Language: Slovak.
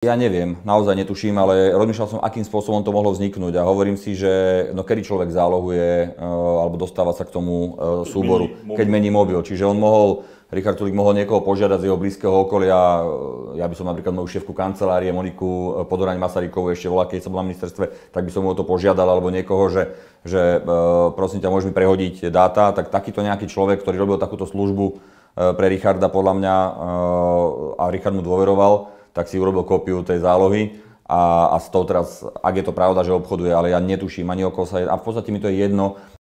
Ja neviem, naozaj netuším, ale rozmýšľal som, akým spôsobom to mohlo vzniknúť a hovorím si, že no kedy človek zálohuje eh, alebo dostáva sa k tomu eh, súboru, keď mení mobil. Čiže on mohol, Richard Tulik mohol niekoho požiadať z jeho blízkeho okolia, eh, ja by som napríklad moju šéfku kancelárie Moniku Podoraň Masarykovú ešte volá, keď som na ministerstve, tak by som mu to požiadal alebo niekoho, že, že prosím ťa, môžeš mi prehodiť dáta, tak takýto nejaký človek, ktorý robil takúto službu pre Richarda podľa mňa a Richard mu dôveroval, tak si urobil kópiu tej zálohy a, a z toho teraz, ak je to pravda, že obchoduje, ale ja netuším ani o koho sa je, a v podstate mi to je jedno,